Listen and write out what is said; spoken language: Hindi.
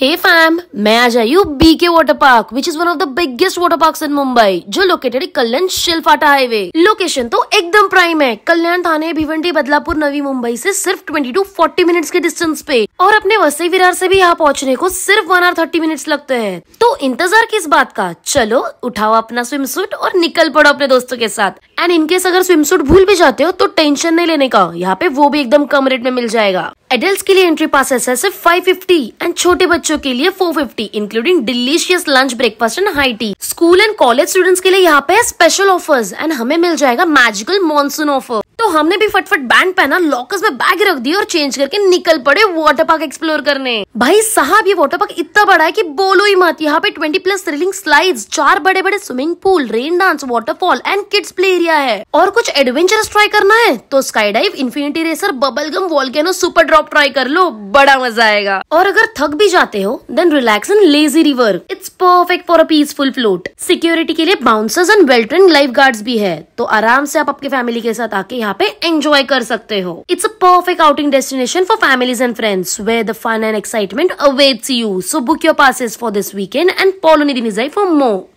हे फैम मैं आ आई BK water park which is one of the biggest water park in Mumbai जो located Kalyan Shilphata highway location तो एकदम प्राइम है कल्याण थाने भिवंडी बदलापुर नवी मुंबई से सिर्फ 22 टू 40 मिनट्स के डिस्टेंस पे और अपने वसई विरार से भी यहाँ पहुँचने को सिर्फ वन आर थर्टी मिनट लगते हैं तो इंतजार किस बात का चलो उठाओ अपना स्विम सूट और निकल पड़ो अपने दोस्तों के साथ एंड इनकेस अगर स्विम सूट भूल भी जाते हो तो टेंशन नहीं लेने का यहाँ पे वो भी एकदम कम रेट में मिल जाएगा एडल्ट के लिए एंट्री पास है सिर्फ फाइव फिफ्टी एंड छोटे बच्चों के लिए four fifty including delicious lunch breakfast and high tea school and college students के लिए यहाँ पे स्पेशल ऑफर्स एंड हमें मिल जाएगा मैजिकल मॉनसून ऑफर तो हमने भी फटफट बैंड पहना लॉकर्स में बैग रख दिया और चेंज करके निकल पड़े वाटर पार्क एक्सप्लोर करने भाई साहब ये वाटर पार्क इतना बड़ा है कि बोलो ही मत यहाँ पे ट्वेंटी प्लस थ्रिलिंग स्लाइड्स चार बड़े बड़े swimming pool rain dance waterfall and kids play area है और कुछ एडवेंचरस ट्राई करना है तो sky dive infinity racer bubble gum volcano super drop try कर लो बड़ा मजा आएगा और अगर थक भी जाते हो then relax in lazy river it's perfect for a peaceful float security के लिए bouncers and well train life guard भी है तो आराम से आप अपने फैमिली के साथ आके यहाँ पे एंजॉय कर सकते हो it's a perfect outing destination for families and friends where the fun and excitement awaits you so book your passes for this weekend and पॉलोनी निधि फॉर मोर